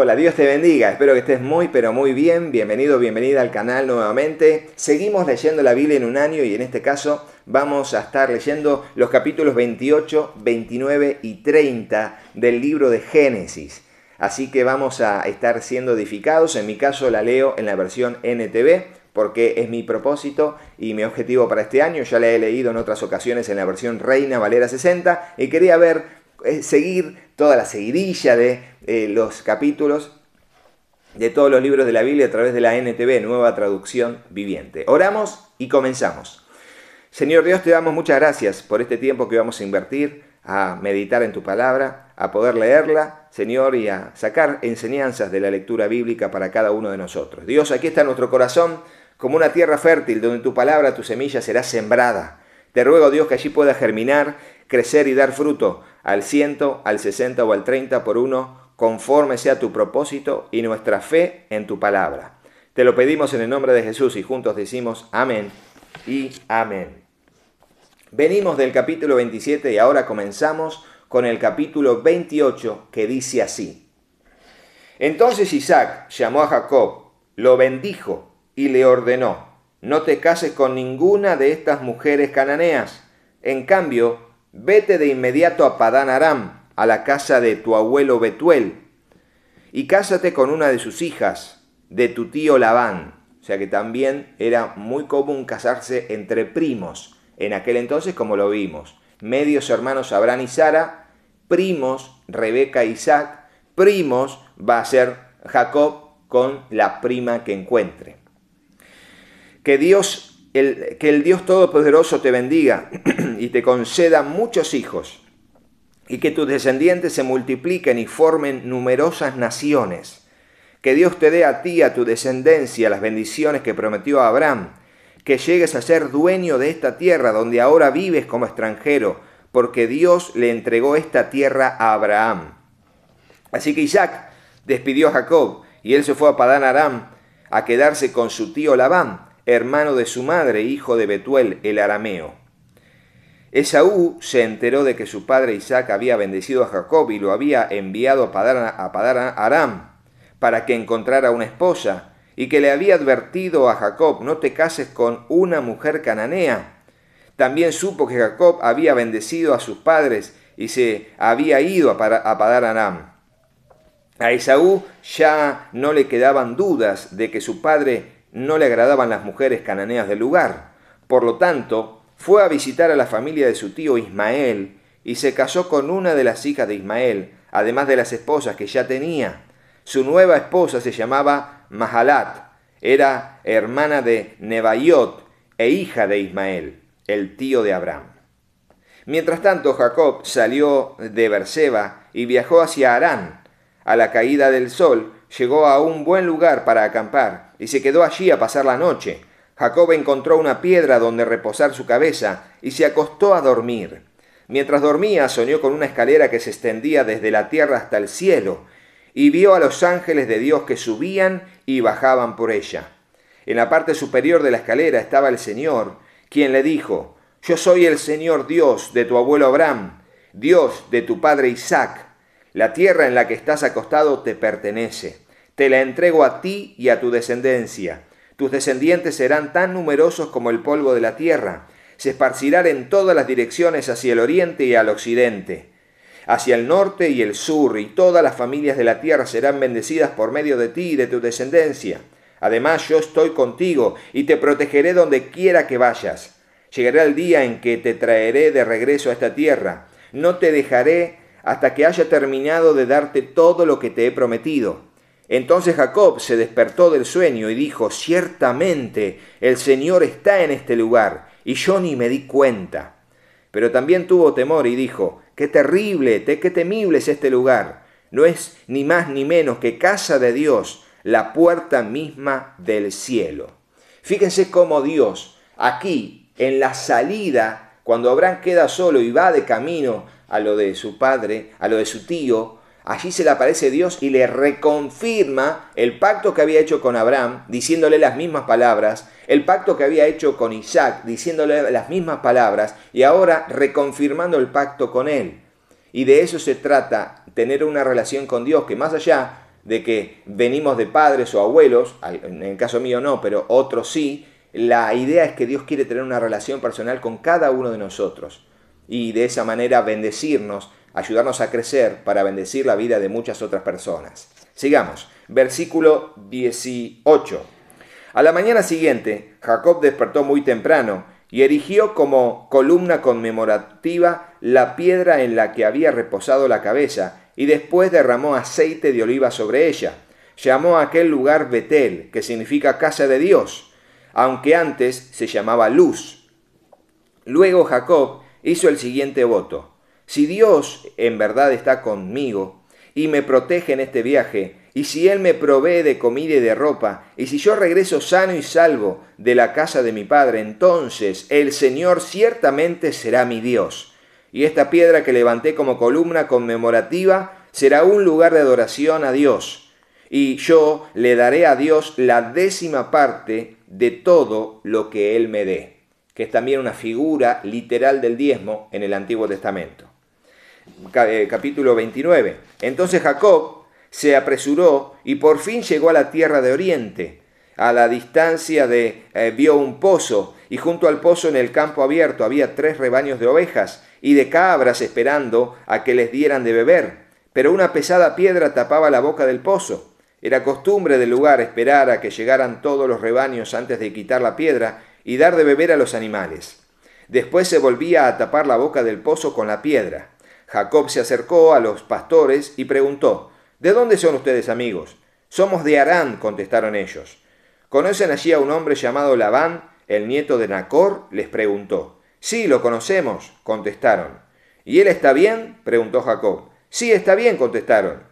Hola, Dios te bendiga, espero que estés muy pero muy bien, bienvenido, bienvenida al canal nuevamente. Seguimos leyendo la Biblia en un año y en este caso vamos a estar leyendo los capítulos 28, 29 y 30 del libro de Génesis. Así que vamos a estar siendo edificados, en mi caso la leo en la versión NTV porque es mi propósito y mi objetivo para este año, ya la he leído en otras ocasiones en la versión Reina Valera 60 y quería ver eh, seguir toda la seguidilla de eh, los capítulos de todos los libros de la Biblia a través de la NTV, Nueva Traducción Viviente. Oramos y comenzamos. Señor Dios, te damos muchas gracias por este tiempo que vamos a invertir a meditar en tu palabra, a poder leerla, Señor, y a sacar enseñanzas de la lectura bíblica para cada uno de nosotros. Dios, aquí está nuestro corazón como una tierra fértil donde tu palabra, tu semilla será sembrada. Te ruego, Dios, que allí pueda germinar, crecer y dar fruto al ciento, al sesenta o al treinta por uno, conforme sea tu propósito y nuestra fe en tu palabra. Te lo pedimos en el nombre de Jesús y juntos decimos amén y amén. Venimos del capítulo 27 y ahora comenzamos con el capítulo 28 que dice así. Entonces Isaac llamó a Jacob, lo bendijo y le ordenó, no te cases con ninguna de estas mujeres cananeas, en cambio vete de inmediato a Padán Aram, a la casa de tu abuelo Betuel, y cásate con una de sus hijas, de tu tío Labán. O sea que también era muy común casarse entre primos, en aquel entonces como lo vimos. Medios hermanos Abraham y Sara, primos Rebeca y e Isaac, primos va a ser Jacob con la prima que encuentre. Que Dios, el, que el Dios Todopoderoso te bendiga. y te conceda muchos hijos, y que tus descendientes se multipliquen y formen numerosas naciones. Que Dios te dé a ti, a tu descendencia, las bendiciones que prometió a Abraham, que llegues a ser dueño de esta tierra donde ahora vives como extranjero, porque Dios le entregó esta tierra a Abraham. Así que Isaac despidió a Jacob, y él se fue a Padán Aram a quedarse con su tío Labán, hermano de su madre, hijo de Betuel el arameo. Esaú se enteró de que su padre Isaac había bendecido a Jacob y lo había enviado a Padar, a Aram para que encontrara una esposa, y que le había advertido a Jacob, no te cases con una mujer cananea. También supo que Jacob había bendecido a sus padres y se había ido a, Padar Aram. A Esaú ya no le quedaban dudas de que su padre no le agradaban las mujeres cananeas del lugar. Por lo tanto, fue a visitar a la familia de su tío Ismael y se casó con una de las hijas de Ismael, además de las esposas que ya tenía. Su nueva esposa se llamaba Mahalat, era hermana de Nebaiot e hija de Ismael, el tío de Abraham. Mientras tanto, Jacob salió de Berseba y viajó hacia Harán. A la caída del sol llegó a un buen lugar para acampar y se quedó allí a pasar la noche. Jacob encontró una piedra donde reposar su cabeza y se acostó a dormir. Mientras dormía soñó con una escalera que se extendía desde la tierra hasta el cielo, y vio a los ángeles de Dios que subían y bajaban por ella. En la parte superior de la escalera estaba el Señor, quien le dijo, Yo soy el Señor Dios de tu abuelo Abraham, Dios de tu padre Isaac. La tierra en la que estás acostado te pertenece. Te la entrego a ti y a tu descendencia tus descendientes serán tan numerosos como el polvo de la tierra. Se esparcirán en todas las direcciones hacia el oriente y al occidente, hacia el norte y el sur, y todas las familias de la tierra serán bendecidas por medio de ti y de tu descendencia. Además yo estoy contigo y te protegeré donde quiera que vayas. Llegará el día en que te traeré de regreso a esta tierra. No te dejaré hasta que haya terminado de darte todo lo que te he prometido. Entonces Jacob se despertó del sueño y dijo, ciertamente el Señor está en este lugar, y yo ni me di cuenta. Pero también tuvo temor y dijo, qué terrible, qué temible es este lugar. No es ni más ni menos que casa de Dios, la puerta misma del cielo. Fíjense cómo Dios, aquí, en la salida, cuando Abraham queda solo y va de camino a lo de su padre, a lo de su tío, Allí se le aparece Dios y le reconfirma el pacto que había hecho con Abraham, diciéndole las mismas palabras, el pacto que había hecho con Isaac, diciéndole las mismas palabras, y ahora reconfirmando el pacto con él. Y de eso se trata, tener una relación con Dios que más allá de que venimos de padres o abuelos, en el caso mío no, pero otros sí, la idea es que Dios quiere tener una relación personal con cada uno de nosotros y de esa manera bendecirnos ayudarnos a crecer para bendecir la vida de muchas otras personas. Sigamos, versículo 18. A la mañana siguiente, Jacob despertó muy temprano y erigió como columna conmemorativa la piedra en la que había reposado la cabeza, y después derramó aceite de oliva sobre ella. Llamó a aquel lugar Betel, que significa casa de Dios, aunque antes se llamaba luz. Luego Jacob hizo el siguiente voto. Si Dios en verdad está conmigo y me protege en este viaje, y si Él me provee de comida y de ropa, y si yo regreso sano y salvo de la casa de mi Padre, entonces el Señor ciertamente será mi Dios. Y esta piedra que levanté como columna conmemorativa será un lugar de adoración a Dios. Y yo le daré a Dios la décima parte de todo lo que Él me dé, que es también una figura literal del diezmo en el Antiguo Testamento. Eh, capítulo 29. Entonces Jacob se apresuró y por fin llegó a la tierra de Oriente. A la distancia de eh, vio un pozo y junto al pozo en el campo abierto había tres rebaños de ovejas y de cabras esperando a que les dieran de beber. Pero una pesada piedra tapaba la boca del pozo. Era costumbre del lugar esperar a que llegaran todos los rebaños antes de quitar la piedra y dar de beber a los animales. Después se volvía a tapar la boca del pozo con la piedra. Jacob se acercó a los pastores y preguntó, ¿De dónde son ustedes amigos? Somos de Arán, contestaron ellos. ¿Conocen allí a un hombre llamado Labán, el nieto de Nacor? les preguntó. Sí, lo conocemos, contestaron. ¿Y él está bien? preguntó Jacob. Sí, está bien, contestaron.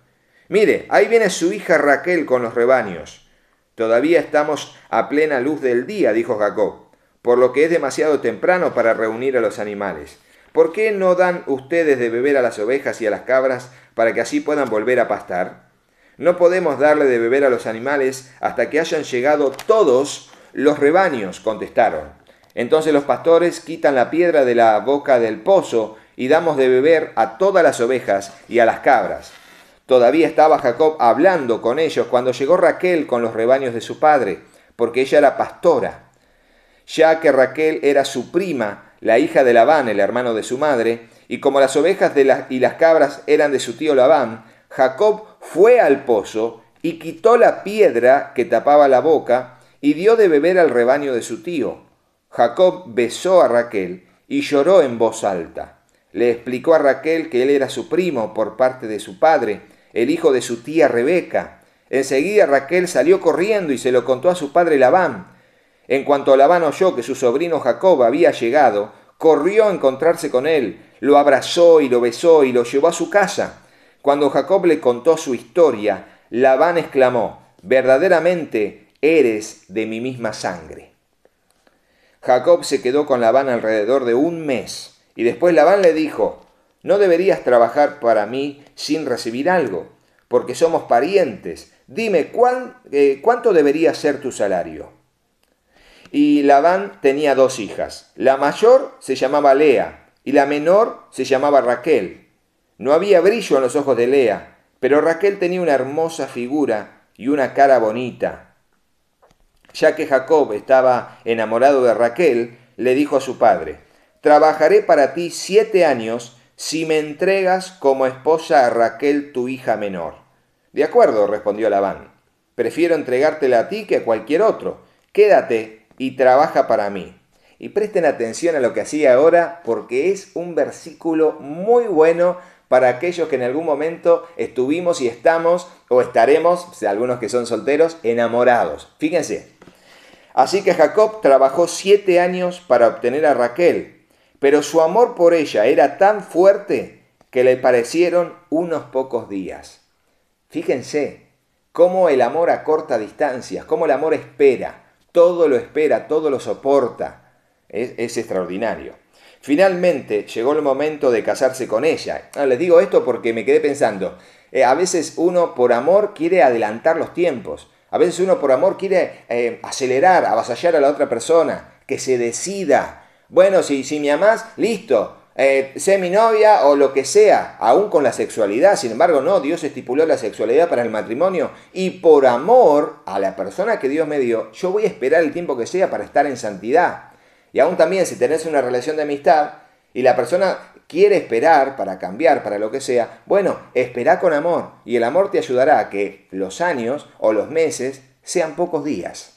Mire, ahí viene su hija Raquel con los rebaños. Todavía estamos a plena luz del día, dijo Jacob, por lo que es demasiado temprano para reunir a los animales. ¿Por qué no dan ustedes de beber a las ovejas y a las cabras para que así puedan volver a pastar? No podemos darle de beber a los animales hasta que hayan llegado todos los rebaños, contestaron. Entonces los pastores quitan la piedra de la boca del pozo y damos de beber a todas las ovejas y a las cabras. Todavía estaba Jacob hablando con ellos cuando llegó Raquel con los rebaños de su padre, porque ella era pastora. Ya que Raquel era su prima, la hija de Labán, el hermano de su madre, y como las ovejas de y las cabras eran de su tío Labán, Jacob fue al pozo y quitó la piedra que tapaba la boca y dio de beber al rebaño de su tío. Jacob besó a Raquel y lloró en voz alta. Le explicó a Raquel que él era su primo por parte de su padre, el hijo de su tía Rebeca. Enseguida Raquel salió corriendo y se lo contó a su padre Labán. En cuanto Labán oyó que su sobrino Jacob había llegado, corrió a encontrarse con él, lo abrazó y lo besó y lo llevó a su casa. Cuando Jacob le contó su historia, Labán exclamó, verdaderamente eres de mi misma sangre. Jacob se quedó con Labán alrededor de un mes y después Labán le dijo, no deberías trabajar para mí sin recibir algo, porque somos parientes. Dime, eh, ¿cuánto debería ser tu salario? y Labán tenía dos hijas. La mayor se llamaba Lea y la menor se llamaba Raquel. No había brillo en los ojos de Lea, pero Raquel tenía una hermosa figura y una cara bonita. Ya que Jacob estaba enamorado de Raquel, le dijo a su padre, Trabajaré para ti siete años si me entregas como esposa a Raquel tu hija menor. De acuerdo, respondió Labán, prefiero entregártela a ti que a cualquier otro. Quédate y trabaja para mí. Y presten atención a lo que hacía ahora porque es un versículo muy bueno para aquellos que en algún momento estuvimos y estamos o estaremos, algunos que son solteros, enamorados. Fíjense. Así que Jacob trabajó siete años para obtener a Raquel, pero su amor por ella era tan fuerte que le parecieron unos pocos días. Fíjense cómo el amor a corta distancia cómo el amor espera todo lo espera, todo lo soporta. Es, extraordinario. Finalmente llegó el momento de casarse con ella. Ah, les digo esto porque me quedé pensando, eh, a veces uno por amor quiere adelantar los tiempos, a veces uno por amor quiere eh, acelerar, avasallar a la otra persona, que se decida. Bueno, si, si me amás, listo, eh, sé mi novia o lo que sea, aún con la sexualidad. Sin embargo, no, Dios estipuló la sexualidad para el matrimonio. Y por amor a la persona que Dios me dio, yo voy a esperar el tiempo que sea para estar en santidad. Y aún también si tenés una relación de amistad y la persona quiere esperar para cambiar, para lo que sea, bueno, espera con amor. Y el amor te ayudará a que los años o los meses sean pocos días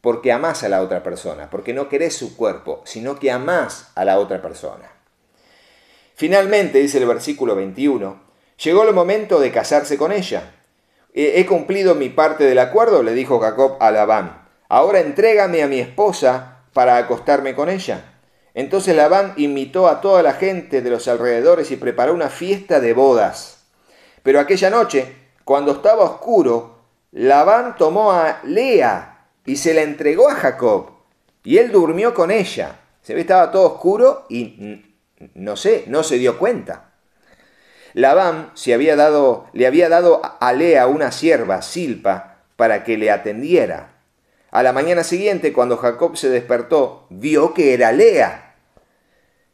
porque amás a la otra persona, porque no querés su cuerpo, sino que amás a la otra persona. Finalmente, dice el versículo 21, llegó el momento de casarse con ella. He cumplido mi parte del acuerdo, le dijo Jacob a Labán. Ahora entrégame a mi esposa para acostarme con ella. Entonces Labán invitó a toda la gente de los alrededores y preparó una fiesta de bodas. Pero aquella noche, cuando estaba oscuro, Labán tomó a Lea y se la entregó a Jacob. Y él durmió con ella. Se ve, estaba todo oscuro y no sé, no se dio cuenta. Labán había dado, le había dado a Lea una sierva, Silpa, para que le atendiera. A la mañana siguiente, cuando Jacob se despertó, vio que era Lea.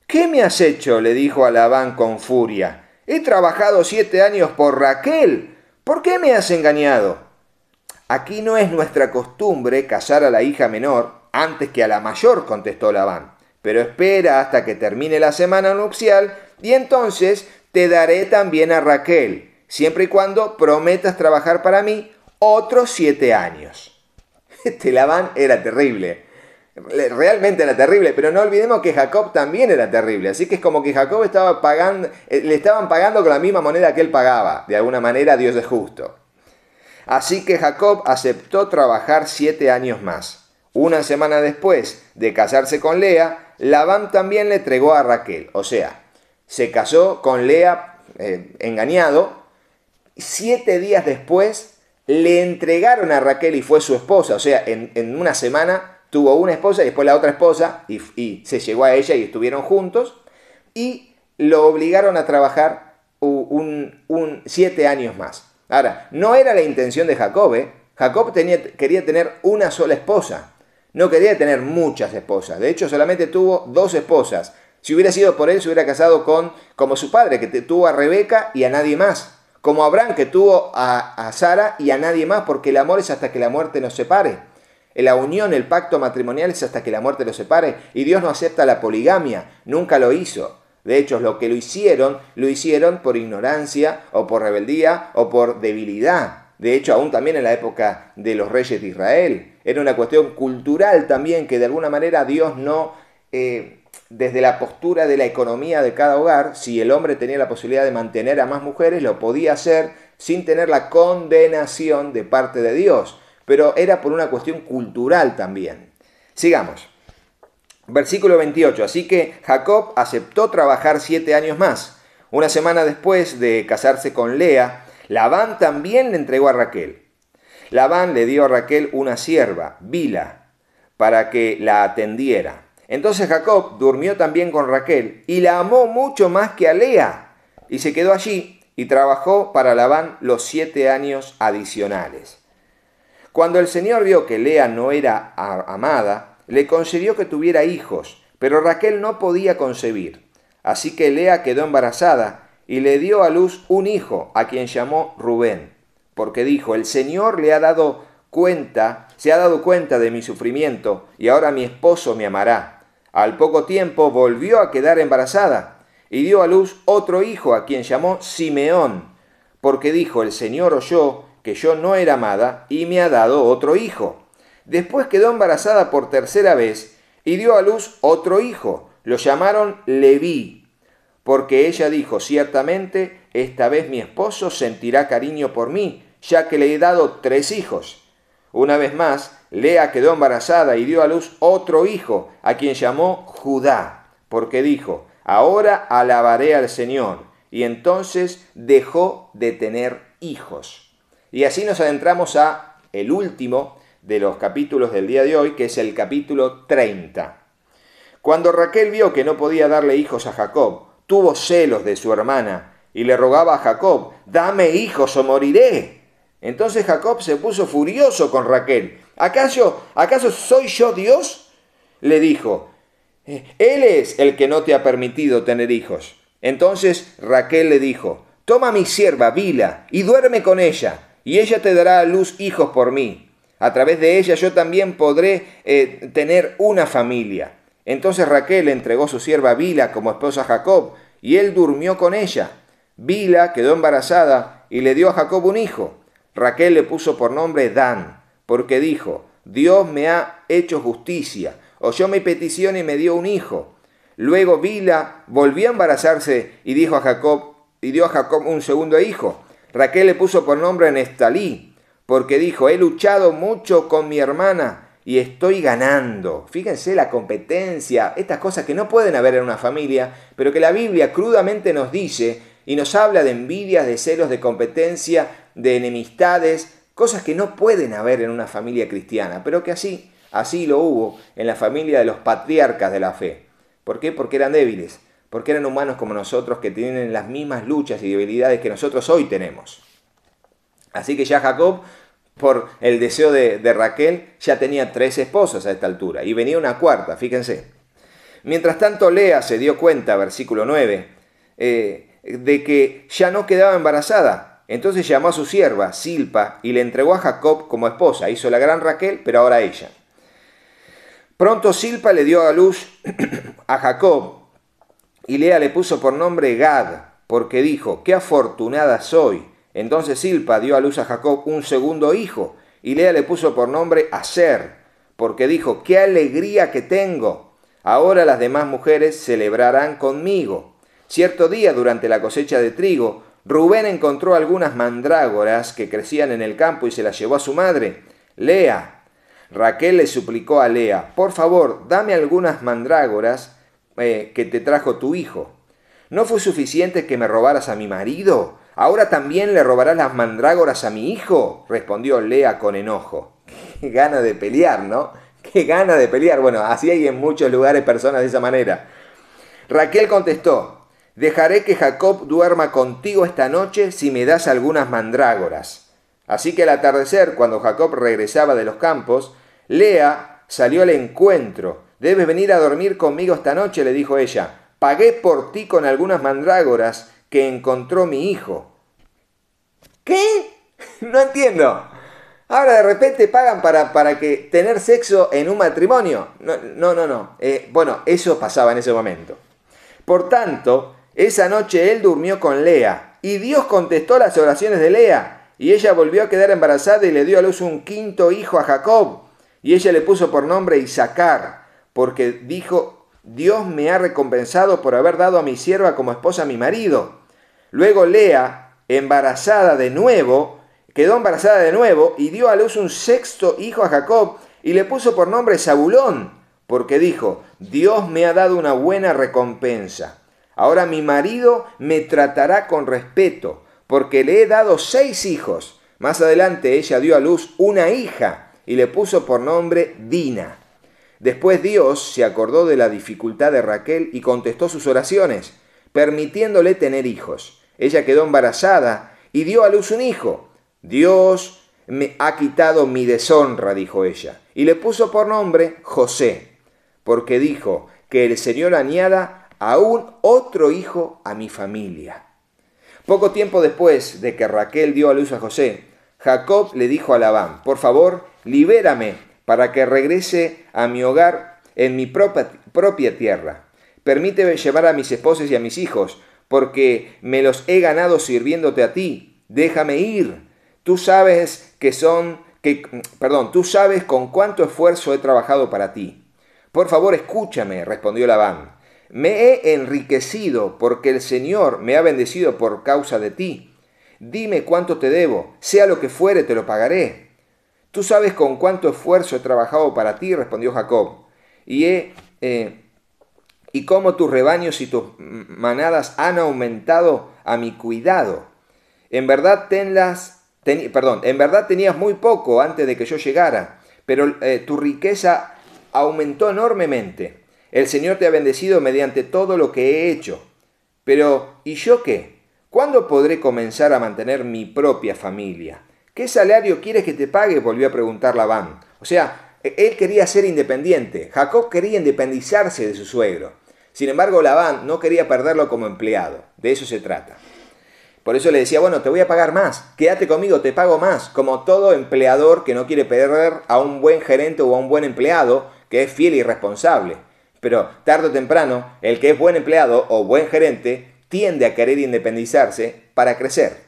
¿Qué me has hecho? le dijo a Labán con furia. He trabajado siete años por Raquel. ¿Por qué me has engañado? Aquí no es nuestra costumbre casar a la hija menor antes que a la mayor, contestó Labán pero espera hasta que termine la semana nupcial y entonces te daré también a Raquel, siempre y cuando prometas trabajar para mí otros siete años. Este Labán era terrible. Realmente era terrible, pero no olvidemos que Jacob también era terrible. Así que es como que Jacob estaba pagando, eh, le estaban pagando con la misma moneda que él pagaba. De alguna manera, Dios es justo. Así que Jacob aceptó trabajar siete años más. Una semana después de casarse con Lea, Labán también le entregó a Raquel. O sea, se casó con Lea eh, engañado. Siete días después le entregaron a Raquel y fue su esposa. O sea, en, una semana tuvo una esposa y después la otra esposa y, se llegó a ella y estuvieron juntos. Y lo obligaron a trabajar un, siete años más. Ahora, no era la intención de Jacob. ¿eh? Jacob quería tener una sola esposa. No quería tener muchas esposas, de hecho solamente tuvo dos esposas. Si hubiera sido por él, se hubiera casado con, como su padre, que tuvo a Rebeca y a nadie más. Como Abraham, que tuvo a, a Sara y a nadie más, porque el amor es hasta que la muerte nos separe. La unión, el pacto matrimonial es hasta que la muerte los separe. Y Dios no acepta la poligamia, nunca lo hizo. De hecho, lo que lo hicieron, lo hicieron por ignorancia o por rebeldía o por debilidad de hecho aún también en la época de los reyes de Israel. Era una cuestión cultural también que de alguna manera Dios no, eh, desde la postura de la economía de cada hogar, si el hombre tenía la posibilidad de mantener a más mujeres, lo podía hacer sin tener la condenación de parte de Dios. Pero era por una cuestión cultural también. Sigamos. Versículo 28. Así que Jacob aceptó trabajar siete años más. Una semana después de casarse con Lea, Labán también le entregó a Raquel. Labán le dio a Raquel una sierva, Bila, para que la atendiera. Entonces Jacob durmió también con Raquel y la amó mucho más que a Lea y se quedó allí y trabajó para Labán los siete años adicionales. Cuando el Señor vio que Lea no era amada, le concedió que tuviera hijos, pero Raquel no podía concebir. Así que Lea quedó embarazada y le dio a luz un hijo, a quien llamó Rubén, porque dijo, el Señor le ha dado cuenta, se ha dado cuenta de mi sufrimiento, y ahora mi esposo me amará. Al poco tiempo volvió a quedar embarazada, y dio a luz otro hijo, a quien llamó Simeón, porque dijo, el Señor oyó que yo no era amada, y me ha dado otro hijo. Después quedó embarazada por tercera vez, y dio a luz otro hijo, lo llamaron Leví porque ella dijo, ciertamente, esta vez mi esposo sentirá cariño por mí, ya que le he dado tres hijos. Una vez más, Lea quedó embarazada y dio a luz otro hijo, a quien llamó Judá, porque dijo, ahora alabaré al Señor, y entonces dejó de tener hijos. Y así nos adentramos a el último de los capítulos del día de hoy, que es el capítulo 30. Cuando Raquel vio que no podía darle hijos a Jacob, tuvo celos de su hermana y le rogaba a Jacob, dame hijos o moriré. Entonces Jacob se puso furioso con Raquel. ¿Acaso, acaso soy yo Dios? Le dijo, eh, Él es el que no te ha permitido tener hijos. Entonces Raquel le dijo, Toma mi sierva, Vila, y duerme con ella, y ella te dará a luz hijos por mí. A través de ella yo también podré eh, tener una familia. Entonces Raquel entregó su sierva Vila como esposa a Jacob, y él durmió con ella. Vila quedó embarazada y le dio a Jacob un hijo. Raquel le puso por nombre Dan, porque dijo, Dios me ha hecho justicia, oyó mi petición y me dio un hijo. Luego Vila volvió a embarazarse y dijo a Jacob, y dio a Jacob un segundo hijo. Raquel le puso por nombre Nestalí, porque dijo, he luchado mucho con mi hermana y estoy ganando. Fíjense la competencia, estas cosas que no pueden haber en una familia, pero que la Biblia crudamente nos dice y nos habla de envidias, de celos, de competencia, de enemistades, cosas que no pueden haber en una familia cristiana, pero que así, así lo hubo en la familia de los patriarcas de la fe. ¿Por qué? Porque eran débiles, porque eran humanos como nosotros que tienen las mismas luchas y debilidades que nosotros hoy tenemos. Así que ya Jacob por el deseo de, Raquel, ya tenía tres esposas a esta altura y venía una cuarta, fíjense. Mientras tanto, Lea se dio cuenta, versículo 9, eh, de que ya no quedaba embarazada. Entonces llamó a su sierva, Silpa, y le entregó a Jacob como esposa. Hizo la gran Raquel, pero ahora ella. Pronto Silpa le dio a luz a Jacob y Lea le puso por nombre Gad, porque dijo, qué afortunada soy entonces Silpa dio a luz a Jacob un segundo hijo, y Lea le puso por nombre Aser, porque dijo, qué alegría que tengo. Ahora las demás mujeres celebrarán conmigo. Cierto día, durante la cosecha de trigo, Rubén encontró algunas mandrágoras que crecían en el campo y se las llevó a su madre, Lea. Raquel le suplicó a Lea, por favor, dame algunas mandrágoras eh, que te trajo tu hijo. ¿No fue suficiente que me robaras a mi marido? ¿Ahora también le robarás las mandrágoras a mi hijo? respondió Lea con enojo. Qué gana de pelear, ¿no? Qué gana de pelear. Bueno, así hay en muchos lugares personas de esa manera. Raquel contestó, dejaré que Jacob duerma contigo esta noche si me das algunas mandrágoras. Así que al atardecer, cuando Jacob regresaba de los campos, Lea salió al encuentro. Debes venir a dormir conmigo esta noche, le dijo ella. Pagué por ti con algunas mandrágoras que encontró mi hijo. ¿Qué? No entiendo. Ahora de repente pagan para, para que tener sexo en un matrimonio. No, no, no. Eh, bueno, eso pasaba en ese momento. Por tanto, esa noche él durmió con Lea y Dios contestó las oraciones de Lea y ella volvió a quedar embarazada y le dio a luz un quinto hijo a Jacob y ella le puso por nombre Isaacar porque dijo, Dios me ha recompensado por haber dado a mi sierva como esposa a mi marido. Luego Lea embarazada de nuevo, quedó embarazada de nuevo y dio a luz un sexto hijo a Jacob y le puso por nombre Zabulón, porque dijo, Dios me ha dado una buena recompensa. Ahora mi marido me tratará con respeto, porque le he dado seis hijos. Más adelante ella dio a luz una hija y le puso por nombre Dina. Después Dios se acordó de la dificultad de Raquel y contestó sus oraciones, permitiéndole tener hijos. Ella quedó embarazada y dio a luz un hijo. Dios me ha quitado mi deshonra, dijo ella, y le puso por nombre José, porque dijo que el Señor añada aún otro hijo a mi familia. Poco tiempo después de que Raquel dio a luz a José, Jacob le dijo a Labán, por favor, libérame para que regrese a mi hogar en mi propia, propia tierra. Permíteme llevar a mis esposas y a mis hijos, porque me los he ganado sirviéndote a ti. Déjame ir. Tú sabes que son, que, perdón, tú sabes con cuánto esfuerzo he trabajado para ti. Por favor, escúchame, respondió Labán. Me he enriquecido porque el Señor me ha bendecido por causa de ti. Dime cuánto te debo, sea lo que fuere, te lo pagaré. Tú sabes con cuánto esfuerzo he trabajado para ti, respondió Jacob. Y he eh, y cómo tus rebaños y tus manadas han aumentado a mi cuidado. En verdad tenlas, perdón, en verdad tenías muy poco antes de que yo llegara, pero eh, tu riqueza aumentó enormemente. El Señor te ha bendecido mediante todo lo que he hecho. Pero, ¿y yo qué? ¿Cuándo podré comenzar a mantener mi propia familia? ¿Qué salario quieres que te pague? volvió a preguntar Labán. O sea, e-, él quería ser independiente. Jacob quería independizarse de su suegro. Sin embargo, Labán no quería perderlo como empleado, de eso se trata. Por eso le decía, bueno, te voy a pagar más, quédate conmigo, te pago más, como todo empleador que no quiere perder a un buen gerente o a un buen empleado que es fiel y responsable. Pero tarde o temprano, el que es buen empleado o buen gerente tiende a querer independizarse para crecer.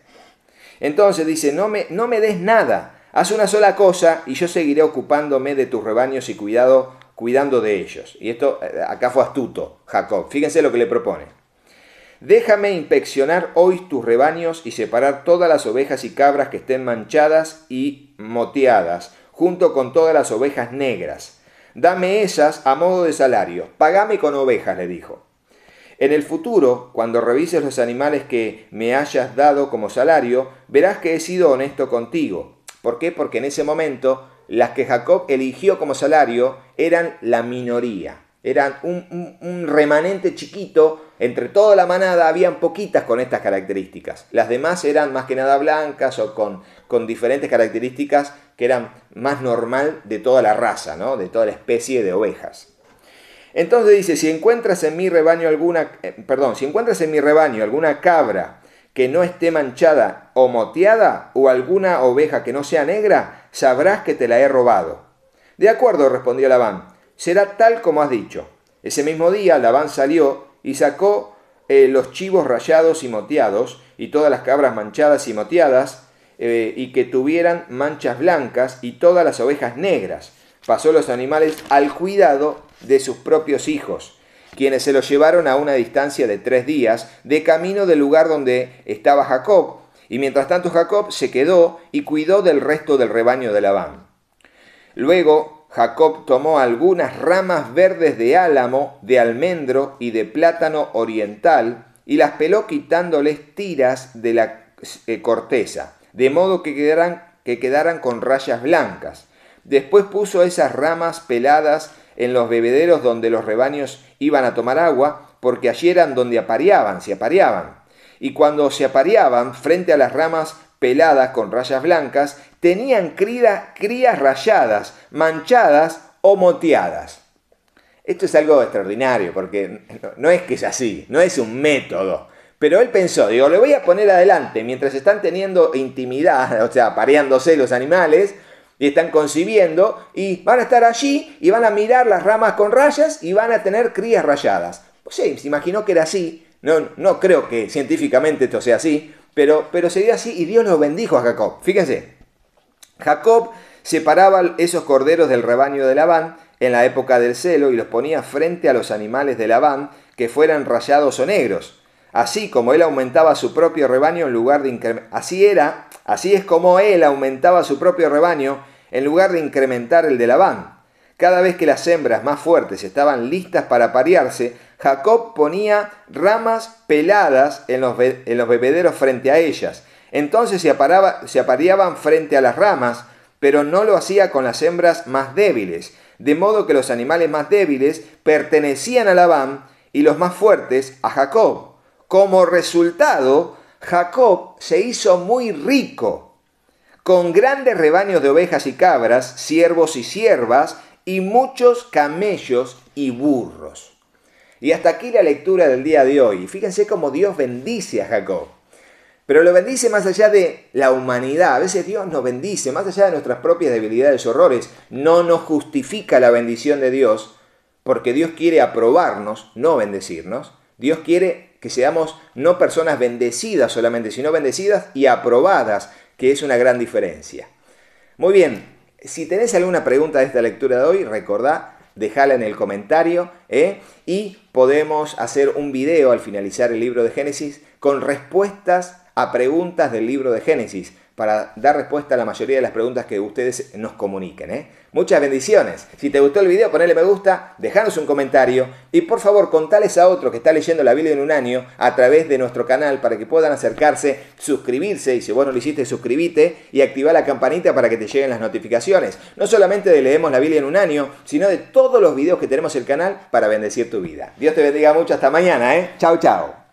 Entonces dice, no me, no me des nada, haz una sola cosa y yo seguiré ocupándome de tus rebaños y cuidado cuidando de ellos. Y esto eh, acá fue astuto, Jacob. Fíjense lo que le propone. Déjame inspeccionar hoy tus rebaños y separar todas las ovejas y cabras que estén manchadas y moteadas, junto con todas las ovejas negras. Dame esas a modo de salario. Pagame con ovejas, le dijo. En el futuro, cuando revises los animales que me hayas dado como salario, verás que he sido honesto contigo. ¿Por qué? Porque en ese momento las que Jacob eligió como salario eran la minoría, eran un, remanente chiquito, entre toda la manada habían poquitas con estas características, las demás eran más que nada blancas o con, diferentes características que eran más normal de toda la raza, ¿no? de toda la especie de ovejas. Entonces dice, si encuentras en mi rebaño alguna, eh, perdón, si encuentras en mi rebaño alguna cabra que no esté manchada o moteada, o alguna oveja que no sea negra, sabrás que te la he robado. De acuerdo, respondió Labán, será tal como has dicho. Ese mismo día Labán salió y sacó eh, los chivos rayados y moteados, y todas las cabras manchadas y moteadas, eh, y que tuvieran manchas blancas, y todas las ovejas negras. Pasó los animales al cuidado de sus propios hijos, quienes se los llevaron a una distancia de tres días, de camino del lugar donde estaba Jacob, y mientras tanto Jacob se quedó y cuidó del resto del rebaño de Labán. Luego Jacob tomó algunas ramas verdes de álamo, de almendro y de plátano oriental y las peló quitándoles tiras de la eh, corteza, de modo que quedaran, que quedaran con rayas blancas. Después puso esas ramas peladas en los bebederos donde los rebaños iban a tomar agua, porque allí eran donde apareaban, se apareaban y cuando se apareaban frente a las ramas peladas con rayas blancas, tenían crías rayadas, manchadas o moteadas. Esto es algo extraordinario, porque no es que es así, no es un método. Pero él pensó, digo, le voy a poner adelante, mientras están teniendo intimidad, o sea, pareándose los animales, y están concibiendo, y van a estar allí, y van a mirar las ramas con rayas, y van a tener crías rayadas. Pues sí, se imaginó que era así, no, no creo que científicamente esto sea así, pero, pero se así y Dios los bendijo a Jacob. Fíjense, Jacob separaba esos corderos del rebaño de Labán en la época del celo y los ponía frente a los animales de Labán que fueran rayados o negros, así como él aumentaba su propio rebaño en lugar de Así era, así es como él aumentaba su propio rebaño en lugar de incrementar el de Labán. Cada vez que las hembras más fuertes estaban listas para parearse, Jacob ponía ramas peladas en los, bebederos frente a ellas. Entonces se, se apareaban frente a las ramas, pero no lo hacía con las hembras más débiles, de modo que los animales más débiles pertenecían a Labán y los más fuertes a Jacob. Como resultado, Jacob se hizo muy rico, con grandes rebaños de ovejas y cabras, siervos y siervas, y muchos camellos y burros. Y hasta aquí la lectura del día de hoy. Fíjense cómo Dios bendice a Jacob. Pero lo bendice más allá de la humanidad. A veces Dios nos bendice, más allá de nuestras propias debilidades y horrores. No nos justifica la bendición de Dios, porque Dios quiere aprobarnos, no bendecirnos. Dios quiere que seamos no personas bendecidas solamente, sino bendecidas y aprobadas, que es una gran diferencia. Muy bien, si tenés alguna pregunta de esta lectura de hoy, recordá dejala en el comentario ¿eh? y podemos hacer un video al finalizar el libro de Génesis con respuestas a preguntas del libro de Génesis para dar respuesta a la mayoría de las preguntas que ustedes nos comuniquen. ¿eh? Muchas bendiciones. Si te gustó el video, ponle me gusta, dejanos un comentario y por favor contales a otro que está leyendo la Biblia en un año a través de nuestro canal para que puedan acercarse, suscribirse y si vos no lo hiciste, suscríbete y activa la campanita para que te lleguen las notificaciones. No solamente de Leemos la Biblia en un año, sino de todos los videos que tenemos en el canal para bendecir tu vida. Dios te bendiga mucho. Hasta mañana. ¿eh? Chao, chao.